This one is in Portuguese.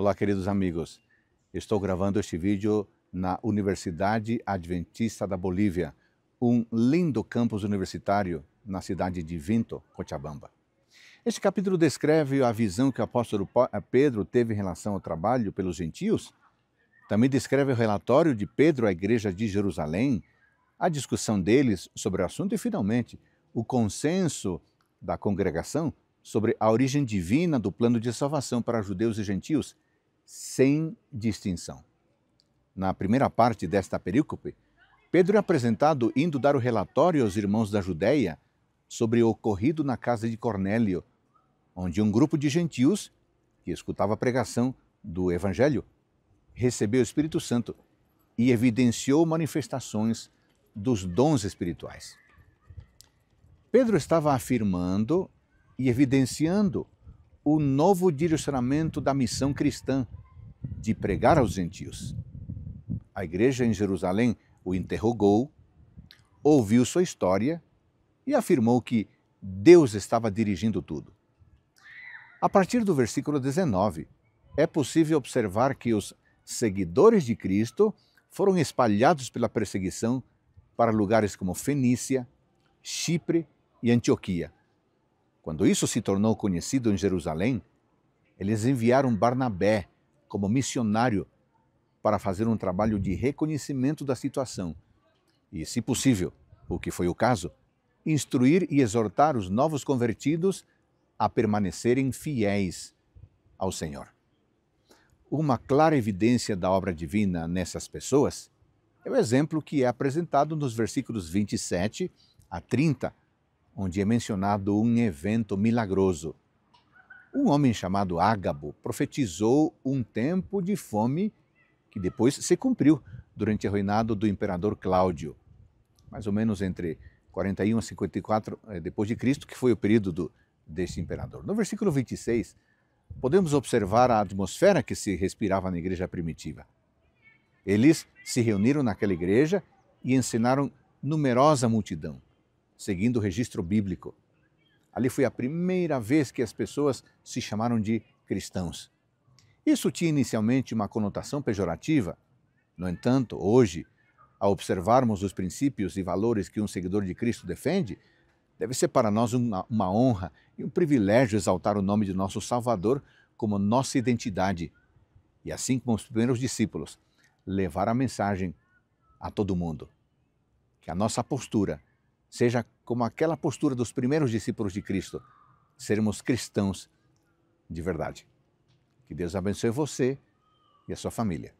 Olá, queridos amigos. Estou gravando este vídeo na Universidade Adventista da Bolívia, um lindo campus universitário na cidade de Vinto, Cochabamba. Este capítulo descreve a visão que o apóstolo eh, Pedro teve em relação ao trabalho pelos gentios. Também descreve o relatório de Pedro à igreja de Jerusalém, a discussão deles sobre o assunto e, finalmente, o consenso da congregação sobre a origem divina do plano de salvação para judeus e gentios sem distinção. Na primeira parte desta perícope, Pedro é apresentado indo dar o relatório aos irmãos da Judéia sobre o ocorrido na casa de Cornélio, onde um grupo de gentios que escutava a pregação do Evangelho recebeu o Espírito Santo e evidenciou manifestações dos dons espirituais. Pedro estava afirmando e evidenciando o novo direcionamento da missão cristã de pregar aos gentios. A igreja em Jerusalém o interrogou, ouviu sua história e afirmou que Deus estava dirigindo tudo. A partir do versículo 19, é possível observar que os seguidores de Cristo foram espalhados pela perseguição para lugares como Fenícia, Chipre e Antioquia. Quando isso se tornou conhecido em Jerusalém, eles enviaram Barnabé como missionário para fazer um trabalho de reconhecimento da situação e, se possível, o que foi o caso, instruir e exortar os novos convertidos a permanecerem fiéis ao Senhor. Uma clara evidência da obra divina nessas pessoas é o exemplo que é apresentado nos versículos 27 a 30, onde é mencionado um evento milagroso um homem chamado Ágabo profetizou um tempo de fome que depois se cumpriu durante o reinado do imperador Cláudio, mais ou menos entre 41 a 54 depois de Cristo, que foi o período do, deste imperador. No versículo 26, podemos observar a atmosfera que se respirava na igreja primitiva. Eles se reuniram naquela igreja e ensinaram numerosa multidão, seguindo o registro bíblico. Ali foi a primeira vez que as pessoas se chamaram de cristãos. Isso tinha inicialmente uma conotação pejorativa. No entanto, hoje, ao observarmos os princípios e valores que um seguidor de Cristo defende, deve ser para nós uma, uma honra e um privilégio exaltar o nome de nosso Salvador como nossa identidade. E assim como os primeiros discípulos, levar a mensagem a todo mundo. Que a nossa postura seja como aquela postura dos primeiros discípulos de Cristo, sermos cristãos de verdade. Que Deus abençoe você e a sua família.